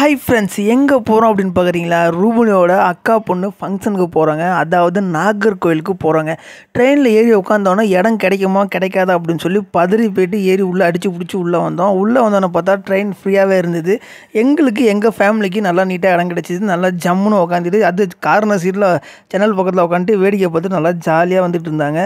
hi friends எங்கே போகிறோம் அப்படின்னு பார்க்குறீங்களா ரூபனியோட அக்கா பொண்ணு ஃபங்க்ஷனுக்கு போகிறாங்க அதாவது நாகர்கோவிலுக்கு போகிறாங்க ட்ரெயினில் ஏறி உட்காந்தோன்னே இடம் கிடைக்குமா கிடைக்காதா அப்படின்னு சொல்லி பதறி போயிட்டு ஏறி உள்ளே அடித்து பிடிச்சி உள்ளே வந்தோம் உள்ளே வந்தோன்னே பார்த்தா ட்ரெயின் ஃப்ரீயாகவே இருந்தது எங்களுக்கு எங்கள் ஃபேமிலிக்கு நல்லா நீட்டாக இடம் கிடச்சிது நல்லா ஜம்முன்னு உட்காந்துட்டு அது காரண சீட்டில் ஜன்னல் பக்கத்தில் உட்காந்துட்டு வேடிக்கை பார்த்து நல்லா ஜாலியாக வந்துட்டு இருந்தாங்க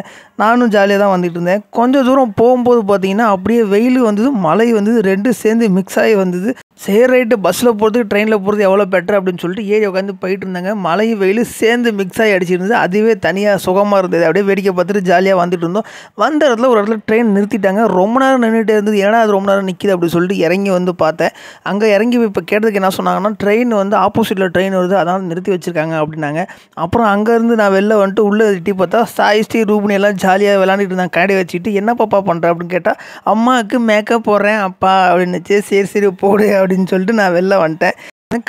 நானும் ஜாலியாக தான் வந்துட்டு இருந்தேன் கொஞ்சம் தூரம் போகும்போது பார்த்தீங்கன்னா அப்படியே வெயில் வந்தது மழை வந்தது ரெண்டும் சேர்ந்து மிக்ஸ் ஆகி வந்தது சரி ரைட்டு பஸ்ஸில் போகிறதுக்கு ட்ரெயினில் போகிறது எவ்வளோ பெட்டர் அப்படின்னு சொல்லிட்டு ஏறி உட்காந்து போயிட்டு இருந்தாங்க மழை வெயில் சேர்ந்து மிக்ஸ் ஆகி அடிச்சிருந்தது அதுவே தனியாக சுகமாக இருந்தது அப்படியே வேடிக்கை பார்த்துட்டு ஜாலியாக வந்துட்டு இருந்தோம் வந்த இடத்துல ஒரு இடத்துல ட்ரெயின் நிறுத்திட்டாங்க ரொம்ப நேரம் நின்றுட்டே இருந்தது ஏன்னா அது ரொம்ப நேரம் நிற்கிது அப்படின்னு சொல்லிட்டு இறங்கி வந்து பார்த்தேன் அங்கே இறங்கி இப்போ கேட்டதுக்கு என்ன சொன்னாங்கன்னா ட்ரெயின் வந்து ஆப்போசிட்டில் ட்ரெயின் வருது அதனால் நிறுத்தி வச்சுருக்காங்க அப்படின்னாங்க அப்புறம் அங்கேருந்து நான் வெளில வந்துட்டு உள்ளே திட்டி பார்த்தா சாய் ஸ்ரீ ரூபினி எல்லாம் ஜாலியாக விளாண்டுட்டு இருந்தாங்க கடையை வச்சுட்டு என்ன பாப்பா பண்ணுறேன் அப்படின்னு கேட்டால் அம்மாவுக்கு மேக்கப் போடுறேன் அப்பா அப்படின்னுச்சு சரி சரி போடு அப்படின்னு சொல்லிட்டு நான் வெளில வந்துட்டேன்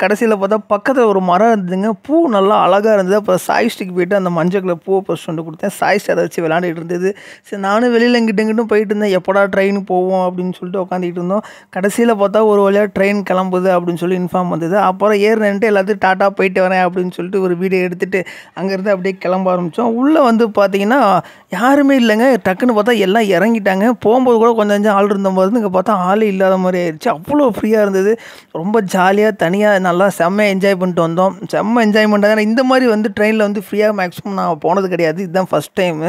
கடைசியில் பார்த்தா பக்கத்தில் ஒரு மரம் இருந்ததுங்க பூ நல்லா அழகாக இருந்தது அப்புறம் சாய்ஸ்டிக்கு போயிட்டு அந்த மஞ்சள் கலர் பூவை ஃபஸ்ட் கொடுத்தேன் சாய் அதை வச்சு விளாண்டுட்டு இருந்தது சரி நானும் வெளியில் இங்கிட்ட இங்கிட்டும் போயிட்டு இருந்தேன் எப்படா ட்ரெயின் போவோம் அப்படின்னு சொல்லிட்டு உட்காந்துட்டு இருந்தோம் கடைசியில் பார்த்தா ஒரு வழியாக ட்ரெயின் கிளம்புது அப்படின்னு சொல்லி இன்ஃபார்ம் வந்தது அப்புறம் ஏறினேன்ட்டு எல்லாத்தையும் டாட்டா போயிட்டு வரேன் அப்படின்னு சொல்லிட்டு ஒரு வீடியோ எடுத்துகிட்டு அங்கேருந்து அப்படியே கிளம்ப ஆரம்பித்தோம் உள்ளே வந்து பார்த்தீங்கன்னா யாருமே இல்லைங்க டக்குன்னு பார்த்தா எல்லாம் இறங்கிட்டாங்க போகும்போது கூட கொஞ்சம் கொஞ்சம் ஆள் இருந்த போது இங்கே பார்த்தா ஆள் இல்லாத மாதிரி ஆயிடுச்சு அவ்வளோ ஃப்ரீயாக இருந்தது ரொம்ப ஜாலியாக தனியாக நல்லா செம்ம என்ஜாய் பண்ணிட்டு வந்தோம் செம்ம என்ஜாய்மெண்ட்டாக ஏன்னா இந்த மாதிரி வந்து ட்ரெயினில் வந்து ஃப்ரீயாக மேக்ஸிமம் நான் போனது கிடையாது இதுதான் ஃபஸ்ட் டைமு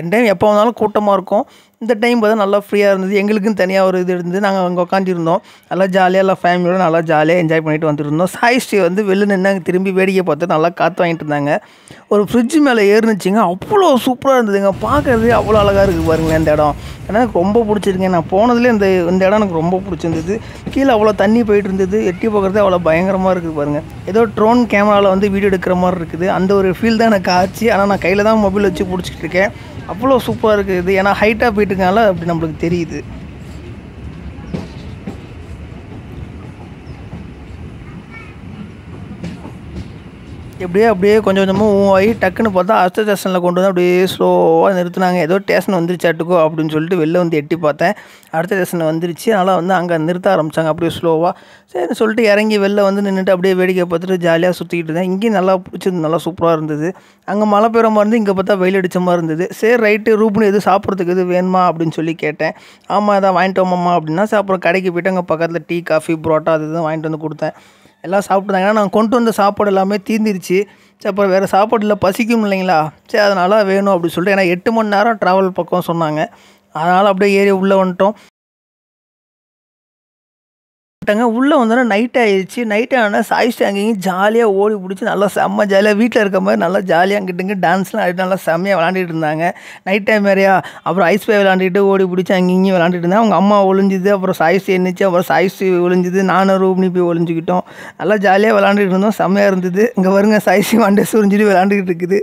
என் டைம் எப்போ வந்தாலும் கூட்டமாக இருக்கும் இந்த டைம் பார்த்தா நல்லா ஃப்ரீயாக இருந்தது எங்களுக்கும் தனியாக ஒரு இது இருந்தது நாங்கள் அங்கே உட்காந்துருந்தோம் நல்லா ஜாலியாக எல்லாம் ஃபேமிலியோடு நல்லா ஜாலியாக என்ஜாய் பண்ணிட்டு வந்துருந்தோம் சாய் ஸ்ரீ வந்து வெளில நின்று திரும்பி வேடிக்கை பார்த்து நல்லா காற்று வாங்கிட்டு இருந்தாங்க ஒரு ஃப்ரிட்ஜ் மேலே ஏறுனுச்சிங்க அவ்வளோ சூப்பராக இருந்ததுங்க பார்க்குறது அவ்வளோ அழகாக இருக்குது பாருங்களேன் இந்த இடம் ஏன்னா எனக்கு ரொம்ப பிடிச்சிருக்கேன் நான் போனதுலேயே இந்த இந்த இடம் எனக்கு ரொம்ப பிடிச்சிருந்தது கீழே அவ்வளோ தண்ணி போயிட்டு இருந்தது எட்டி பார்க்குறது அவ்வளோ பயங்கரமாக இருக்குது பாருங்கள் ஏதோ ட்ரோன் கேமராவில் வந்து வீடியோ எடுக்கிற மாதிரி இருக்குது அந்த ஒரு ஃபீல் தான் எனக்கு ஆச்சு ஆனால் நான் கையில் தான் மொபைல் வச்சு பிடிச்சிட்டு இருக்கேன் அவ்வளோ சூப்பராக இருக்குது இது ஏன்னா ஹைட்டாக போயிட்டுனால அப்படி நம்மளுக்கு தெரியுது எப்படியே அப்படியே கொஞ்சம் கொஞ்சமாக மூவ் ஆகி டக்குன்னு பார்த்தா அடுத்த ஸ்டேஷனில் கொண்டு வந்து அப்படியே ஸ்லோவாக நிறுத்தினாங்க ஏதோ ஸ்டேஷன் வந்துருச்சாட்டுக்கோ அப்படின்னு சொல்லிட்டு வெளில வந்து எட்டி பார்த்தேன் அடுத்த ஸ்டேஷன் வந்துருச்சு அதனால் வந்து அங்கே நிறுத்த ஆரம்பித்தாங்க அப்படியே ஸ்லோவாக சரி சொல்லிட்டு இறங்கி வெளில வந்து நின்றுட்டு அப்படியே வேடிக்கை பார்த்துட்டு ஜாலியாக சுற்றிக்கிட்டு இருந்தேன் இங்கேயும் நல்லா பிடிச்சிருந்து நல்லா சூப்பராக இருந்தது அங்கே மழை பெய்கிற மாதிரி இருந்து இங்கே பார்த்தா வெயில் அடித்த மாதிரி இருந்தது சரி ரைட்டு ரூப்னு எது சாப்பிட்றதுக்கு எது வேணுமா அப்படின்னு சொல்லி கேட்டேன் ஆமாம் எதாவது வாங்கிட்டு வாமாம்மா அப்படின்னா சரி அப்புறம் கடைக்கு போய்ட்டு அங்கே பக்கத்தில் டீ காஃபி புரோட்டா அது இதுவும் வாங்கிட்டு வந்து கொடுத்தேன் எல்லாம் சாப்பிட்டுருந்தாங்க ஏன்னா நான் கொண்டு வந்த சாப்பாடு எல்லாமே தீர்ந்துருச்சு சரி அப்புறம் வேறு சாப்பாடு இல்லை பசிக்கும் இல்லைங்களா சரி அதனால் வேணும் அப்படின்னு சொல்லிட்டு ஏன்னா எட்டு மணி நேரம் ட்ராவல் பக்கம் சொன்னாங்க அதனால் அப்படியே ஏறி உள்ளே வந்துட்டோம் சாப்பிட்டாங்க உள்ளே வந்தோன்னா நைட் ஆயிடுச்சு நைட் ஆனால் சாயிஷ்டு அங்கேயும் ஜாலியாக ஓடி பிடிச்சி நல்லா செம்ம ஜாலியாக வீட்டில் இருக்க மாதிரி நல்லா ஜாலியாக அங்கிட்டுங்க டான்ஸ்லாம் ஆடிட்டு நல்லா செம்மையாக விளாண்டுட்டு இருந்தாங்க நைட் டைம் வேறையா அப்புறம் ஐஸ் பே விளாண்டுட்டு ஓடி பிடிச்சி அங்கேயும் விளாண்டுட்டு இருந்தேன் அவங்க அம்மா ஒழிஞ்சிது அப்புறம் சாயிஷ்டு எண்ணிச்சு அப்புறம் சாயிஷ்டு ஒழிஞ்சிது நானும் ரூபினி போய் ஒழிஞ்சிக்கிட்டோம் நல்லா ஜாலியாக விளாண்டுட்டு இருந்தோம் செம்மையாக இருந்தது இங்கே வருங்க சாயிஷ்டு வாண்டே சுரிஞ்சிட்டு விளாண்டுக்கிட்டு இருக்குது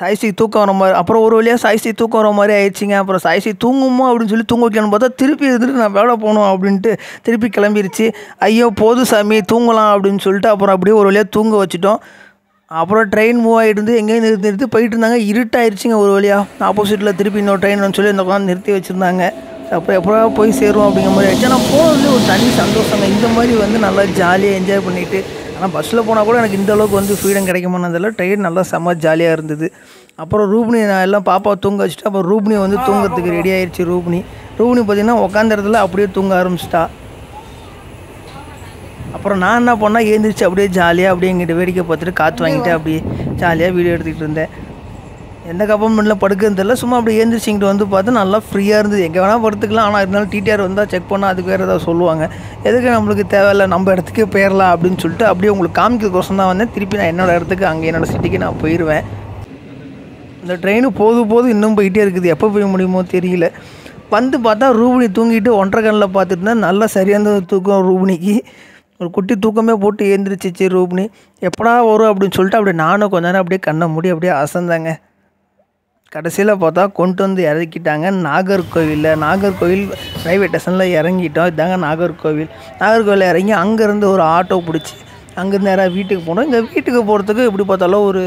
சாய்சி தூக்கம் வர மாதிரி அப்புறம் ஒரு வழியாக சாய்சி தூக்கம் வர மாதிரி ஆயிடுச்சிங்க அப்புறம் சாய்சி தூங்குமோ அப்படின்னு சொல்லி தூங்க வைக்கணும்னு பார்த்தா திருப்பி இருந்துட்டு நான் வேலை போகணும் அப்படின்ட்டு திருப்பி கிளம்பிருச்சு ஐயோ போது சாமி தூங்கலாம் அப்படின்னு சொல்லிட்டு அப்புறம் அப்படியே ஒரு வழியாக தூங்க வச்சுட்டோம் அப்புறம் ட்ரெயின் மூவ் ஆகிட்டு எங்கேயும் நிறுத்தி நிறுத்தி போயிட்டு இருந்தாங்க இருட்டாயிருச்சுங்க ஒரு வழியாக ஆப்போசிட்டில் திருப்பி இன்னொரு ட்ரெயின்னு சொல்லி இந்த உட்காந்து நிறுத்தி வச்சுருந்தாங்க அப்புறம் எப்போ போய் சேரும் அப்படிங்கிற மாதிரி ஆச்சு ஆனால் போகிறது ஒரு தனி சந்தோஷங்க இந்த மாதிரி வந்து நல்லா ஜாலியாக என்ஜாய் பண்ணிவிட்டு ஆனால் பஸ்ஸில் போனால் கூட எனக்கு இந்த அளவுக்கு வந்து ஃப்ரீடம் கிடைக்குமானதில் ட்ரெயின் நல்லா செம்ம ஜாலியாக இருந்தது அப்புறம் ரூபினி நான் எல்லாம் பாப்பா தூங்க வச்சுட்டு அப்புறம் ரூபினி வந்து தூங்கிறதுக்கு ரெடி ஆயிடுச்சு ரூபினி ரூபினி பார்த்திங்கன்னா உட்காந்த அப்படியே தூங்க ஆரம்பிச்சிட்டா அப்புறம் நான் என்ன பண்ணால் ஏந்திரிச்சு அப்படியே ஜாலியாக அப்படியே எங்கிட்ட வேடிக்கை பார்த்துட்டு காற்று வாங்கிட்டு அப்படியே ஜாலியாக வீடியோ எடுத்துக்கிட்டு இருந்தேன் எந்த கவர்மெண்ட்டில் படுக்குன்னு தெரியல சும்மா அப்படி ஏந்திரிச்சிங்கிட்டு வந்து பார்த்து நல்லா ஃப்ரீயாக இருந்தது எங்கே வேணால் படுத்துக்கலாம் ஆனால் இருந்தாலும் டிடிஆர் வந்தால் செக் பண்ணால் அதுக்கு வேறு ஏதாவது சொல்லுவாங்க எதுக்கு நம்மளுக்கு தேவையில்லை நம்ம இடத்துக்கே போயிடலாம் அப்படின்னு சொல்லிட்டு அப்படியே உங்களுக்கு காமிக்கிறதுக்கோசம் தான் வந்தேன் திருப்பி நான் என்னோடய இடத்துக்கு அங்கே என்னோடய சிட்டிக்கு நான் போயிடுவேன் இந்த ட்ரெயின் போது போது இன்னும் போயிட்டே இருக்குது எப்போ போய் முடியுமோ தெரியல வந்து பார்த்தா ரூபினி தூங்கிட்டு ஒன்றரை கண்ணில் பார்த்துட்டு தான் நல்லா சரியான தூக்கம் ரூபினிக்கு ஒரு குட்டி தூக்கமே போட்டு ஏந்திரிச்சிச்சு ரூபினி எப்படா வரும் அப்படின்னு சொல்லிட்டு அப்படியே நானும் கொஞ்ச நேரம் அப்படியே கண்ணை மூடி அப்படியே அசந்தாங்க கடைசியில் பார்த்தா கொண்டு வந்து இறக்கிட்டாங்க நாகர்கோவிலில் நாகர்கோவில் ரயில்வே ஸ்டேஷனில் இறங்கிட்டோம் இதாங்க நாகர்கோவில் நாகர்கோவிலில் இறங்கி அங்கேருந்து ஒரு ஆட்டோ பிடிச்சி அங்கேருந்து நேராக வீட்டுக்கு போனோம் இங்கே வீட்டுக்கு போகிறதுக்கு எப்படி பார்த்தாலும் ஒரு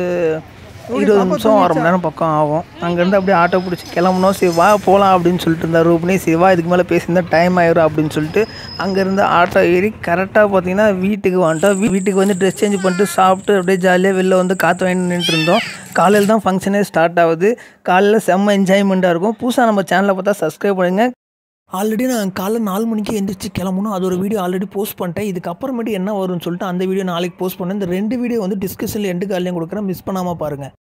இருபது நிமிஷம் அரை மணி நேரம் பக்கம் ஆகும் அங்கேருந்து அப்படியே ஆட்டோ பிடிச்சி கிளம்பணும் சிவா வா போகலாம் அப்படின்னு சொல்லிட்டு இருந்தார் ரூபினி சிவா இதுக்கு மேலே பேசியிருந்தா டைம் ஆயிரும் அப்படின்னு சொல்லிட்டு அங்கேருந்து ஆட்டோ ஏறி கரெக்டாக பார்த்தீங்கன்னா வீட்டுக்கு வந்துட்டோம் வீட்டுக்கு வந்து ட்ரெஸ் சேஞ்ச் பண்ணிட்டு சாப்பிட்டு அப்படியே ஜாலியாக வெளில வந்து காற்று வாங்கிட்டு நின்றுருந்தோம் காலையில் தான் ஃபங்க்ஷனே ஸ்டார்ட் ஆகுது காலையில் செம்ம என்ஜாய்மெண்ட்டாக இருக்கும் புதுசாக நம்ம சேனலை பார்த்தா சப்ஸ்கிரைப் பண்ணுங்கள் ஆல்ரெடி நான் காலைல நாலு மணிக்கு எந்திரிச்சு கிளம்பணும் அது ஒரு வீடியோ ஆல்ரெடி போஸ்ட் பண்ணிட்டேன் இதுக்கப்புறமேட்டு என்ன வரும்னு சொல்லிட்டு அந்த வீடியோ நாளைக்கு போஸ்ட் பண்ணேன் இந்த ரெண்டு வீடியோ வந்து டிஸ்கஷனில் எண்டு காலையும் கொடுக்குறேன் மிஸ் பண்ணாமல் பாருங்கள்